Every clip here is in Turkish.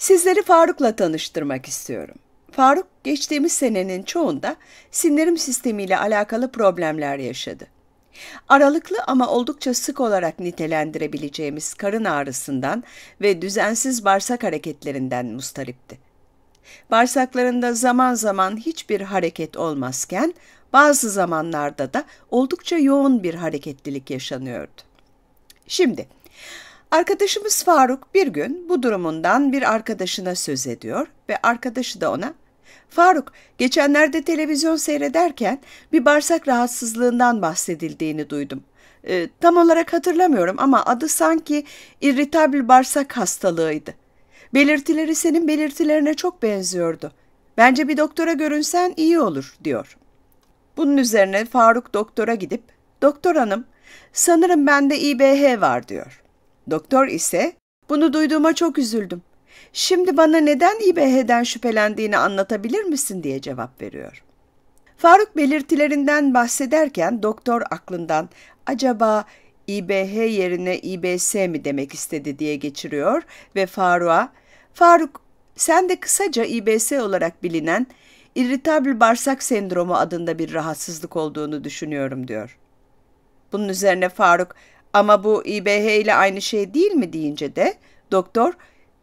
Sizleri Faruk'la tanıştırmak istiyorum. Faruk geçtiğimiz senenin çoğunda sindirim sistemiyle alakalı problemler yaşadı. Aralıklı ama oldukça sık olarak nitelendirebileceğimiz karın ağrısından ve düzensiz bağırsak hareketlerinden mustaripti. Bağırsaklarında zaman zaman hiçbir hareket olmazken bazı zamanlarda da oldukça yoğun bir hareketlilik yaşanıyordu. Şimdi Arkadaşımız Faruk bir gün bu durumundan bir arkadaşına söz ediyor ve arkadaşı da ona Faruk, geçenlerde televizyon seyrederken bir bağırsak rahatsızlığından bahsedildiğini duydum. E, tam olarak hatırlamıyorum ama adı sanki irritable bağırsak hastalığıydı. Belirtileri senin belirtilerine çok benziyordu. Bence bir doktora görünsen iyi olur diyor. Bunun üzerine Faruk doktora gidip, doktor hanım sanırım bende İBH var diyor. Doktor ise bunu duyduğuma çok üzüldüm. Şimdi bana neden İBH'den şüphelendiğini anlatabilir misin diye cevap veriyor. Faruk belirtilerinden bahsederken doktor aklından acaba İBH yerine İBS mi demek istedi diye geçiriyor ve Faruk'a Faruk sen de kısaca İBS olarak bilinen irritable bağırsak sendromu adında bir rahatsızlık olduğunu düşünüyorum diyor. Bunun üzerine Faruk ama bu İBH ile aynı şey değil mi deyince de doktor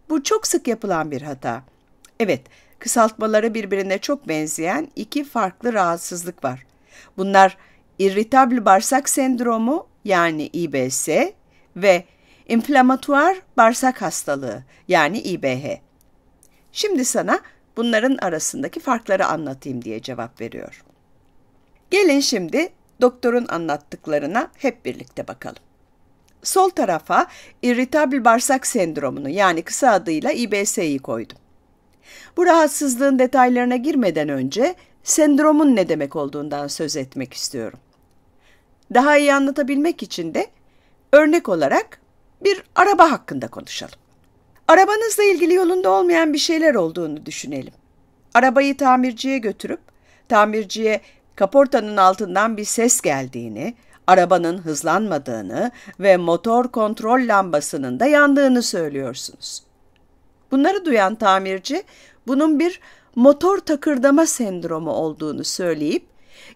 bu çok sık yapılan bir hata. Evet, kısaltmaları birbirine çok benzeyen iki farklı rahatsızlık var. Bunlar irritable bağırsak sendromu yani IBS ve inflamatuar bağırsak hastalığı yani İBH. Şimdi sana bunların arasındaki farkları anlatayım diye cevap veriyor. Gelin şimdi doktorun anlattıklarına hep birlikte bakalım. Sol tarafa irritable bağırsak sendromunu yani kısa adıyla IBS'yi koydum. Bu rahatsızlığın detaylarına girmeden önce sendromun ne demek olduğundan söz etmek istiyorum. Daha iyi anlatabilmek için de örnek olarak bir araba hakkında konuşalım. Arabanızla ilgili yolunda olmayan bir şeyler olduğunu düşünelim. Arabayı tamirciye götürüp tamirciye kaportanın altından bir ses geldiğini, arabanın hızlanmadığını ve motor kontrol lambasının da yandığını söylüyorsunuz. Bunları duyan tamirci bunun bir motor takırdama sendromu olduğunu söyleyip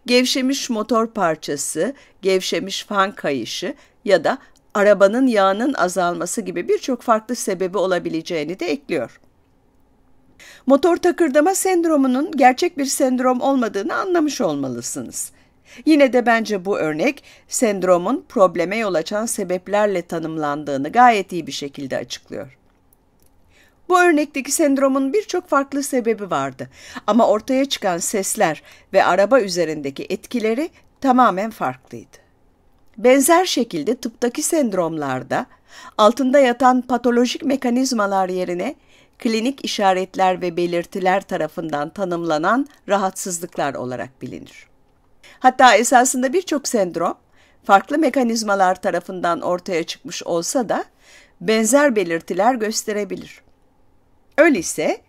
gevşemiş motor parçası, gevşemiş fan kayışı ya da arabanın yağının azalması gibi birçok farklı sebebi olabileceğini de ekliyor. Motor takırdama sendromunun gerçek bir sendrom olmadığını anlamış olmalısınız. Yine de bence bu örnek sendromun probleme yol açan sebeplerle tanımlandığını gayet iyi bir şekilde açıklıyor. Bu örnekteki sendromun birçok farklı sebebi vardı ama ortaya çıkan sesler ve araba üzerindeki etkileri tamamen farklıydı. Benzer şekilde tıptaki sendromlarda altında yatan patolojik mekanizmalar yerine klinik işaretler ve belirtiler tarafından tanımlanan rahatsızlıklar olarak bilinir. Hatta esasında birçok sendrom farklı mekanizmalar tarafından ortaya çıkmış olsa da benzer belirtiler gösterebilir. Öyleyse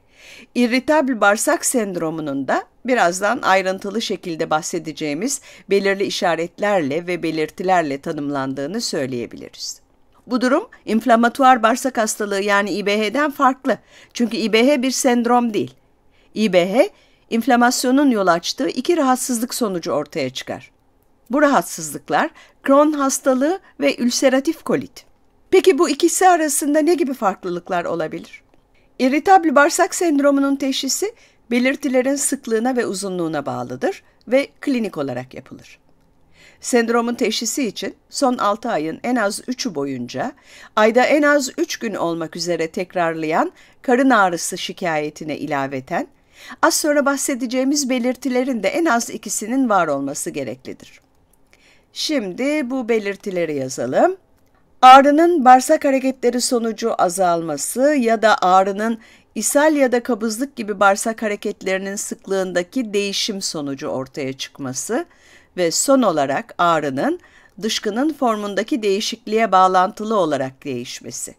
irritabl bağırsak sendromunun da birazdan ayrıntılı şekilde bahsedeceğimiz belirli işaretlerle ve belirtilerle tanımlandığını söyleyebiliriz. Bu durum inflamatuar bağırsak hastalığı yani İBH'den farklı. Çünkü İBH bir sendrom değil. İBH inflamasyonun yol açtığı iki rahatsızlık sonucu ortaya çıkar. Bu rahatsızlıklar Crohn hastalığı ve ülseratif kolit. Peki bu ikisi arasında ne gibi farklılıklar olabilir? İritabl bağırsak sendromunun teşhisi belirtilerin sıklığına ve uzunluğuna bağlıdır ve klinik olarak yapılır. Sendromun teşhisi için son 6 ayın en az 3'ü boyunca ayda en az 3 gün olmak üzere tekrarlayan karın ağrısı şikayetine ilaveten Az sonra bahsedeceğimiz belirtilerin de en az ikisinin var olması gereklidir. Şimdi bu belirtileri yazalım. Ağrının bağırsak hareketleri sonucu azalması ya da ağrının ishal ya da kabızlık gibi bağırsak hareketlerinin sıklığındaki değişim sonucu ortaya çıkması ve son olarak ağrının dışkının formundaki değişikliğe bağlantılı olarak değişmesi.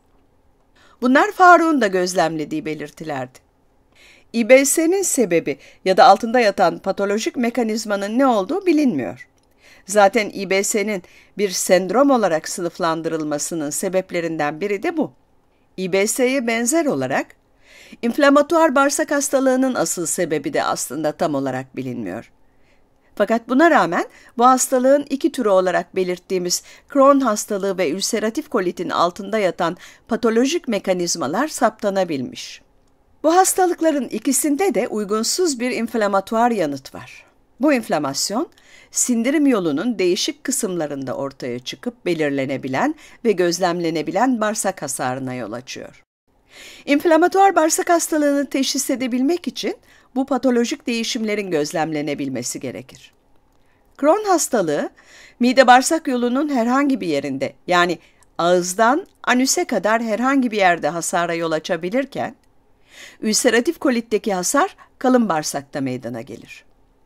Bunlar Faruk'un da gözlemlediği belirtilerdi. İBS'nin sebebi ya da altında yatan patolojik mekanizmanın ne olduğu bilinmiyor. Zaten İBS'nin bir sendrom olarak sınıflandırılmasının sebeplerinden biri de bu. İBS'ye benzer olarak inflamatuar bağırsak hastalığının asıl sebebi de aslında tam olarak bilinmiyor. Fakat buna rağmen bu hastalığın iki türü olarak belirttiğimiz Crohn hastalığı ve ülseratif kolitin altında yatan patolojik mekanizmalar saptanabilmiş. Bu hastalıkların ikisinde de uygunsuz bir inflamatuar yanıt var. Bu inflamasyon, sindirim yolunun değişik kısımlarında ortaya çıkıp belirlenebilen ve gözlemlenebilen bağırsak hasarına yol açıyor. İnflamatuar bağırsak hastalığını teşhis edebilmek için bu patolojik değişimlerin gözlemlenebilmesi gerekir. Crohn hastalığı, mide bağırsak yolunun herhangi bir yerinde yani ağızdan anüse kadar herhangi bir yerde hasara yol açabilirken, Ülseratif kolitteki hasar kalın bağırsakta meydana gelir.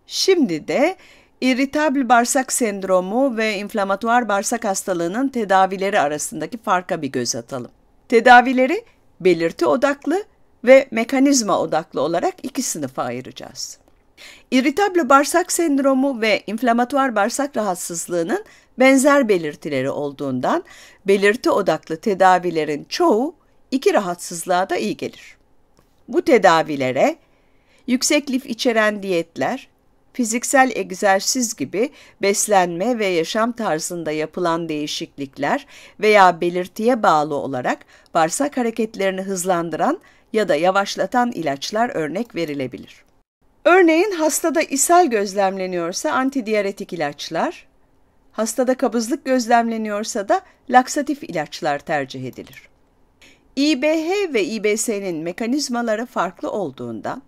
Şimdi de irritable bağırsak sendromu ve inflamatuar bağırsak hastalığının tedavileri arasındaki farka bir göz atalım. Tedavileri belirti odaklı ve mekanizma odaklı olarak iki sınıfa ayıracağız. İrritable bağırsak sendromu ve inflamatuar bağırsak rahatsızlığının benzer belirtileri olduğundan belirti odaklı tedavilerin çoğu iki rahatsızlığa da iyi gelir. Bu tedavilere yüksek lif içeren diyetler, fiziksel egzersiz gibi beslenme ve yaşam tarzında yapılan değişiklikler veya belirtiye bağlı olarak bağırsak hareketlerini hızlandıran ya da yavaşlatan ilaçlar örnek verilebilir. Örneğin hastada ishal gözlemleniyorsa antidiyaretik ilaçlar, hastada kabızlık gözlemleniyorsa da laksatif ilaçlar tercih edilir. İBH ve İBS'nin mekanizmaları farklı olduğundan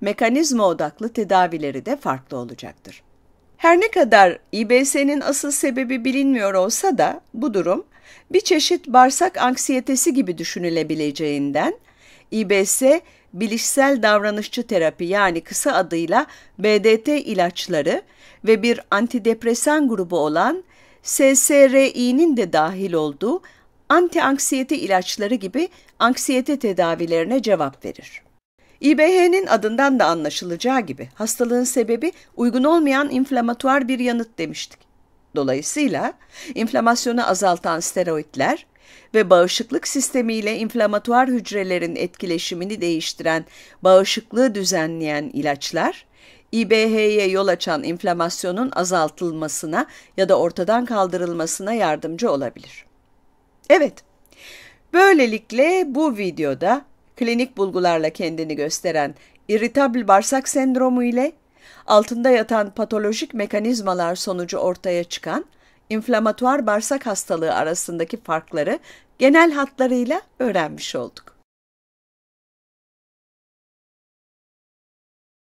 mekanizma odaklı tedavileri de farklı olacaktır. Her ne kadar İBS'nin asıl sebebi bilinmiyor olsa da bu durum bir çeşit bağırsak anksiyetesi gibi düşünülebileceğinden İBS bilişsel davranışçı terapi yani kısa adıyla BDT ilaçları ve bir antidepresan grubu olan SSRI'nin de dahil olduğu anti-anksiyete ilaçları gibi anksiyete tedavilerine cevap verir. İBH'nin adından da anlaşılacağı gibi hastalığın sebebi uygun olmayan inflamatuar bir yanıt demiştik. Dolayısıyla inflamasyonu azaltan steroidler ve bağışıklık sistemiyle inflamatuar hücrelerin etkileşimini değiştiren, bağışıklığı düzenleyen ilaçlar, İBH'ye yol açan inflamasyonun azaltılmasına ya da ortadan kaldırılmasına yardımcı olabilir. Evet, böylelikle bu videoda klinik bulgularla kendini gösteren irritable bağırsak sendromu ile altında yatan patolojik mekanizmalar sonucu ortaya çıkan inflamatuar bağırsak hastalığı arasındaki farkları genel hatlarıyla öğrenmiş olduk.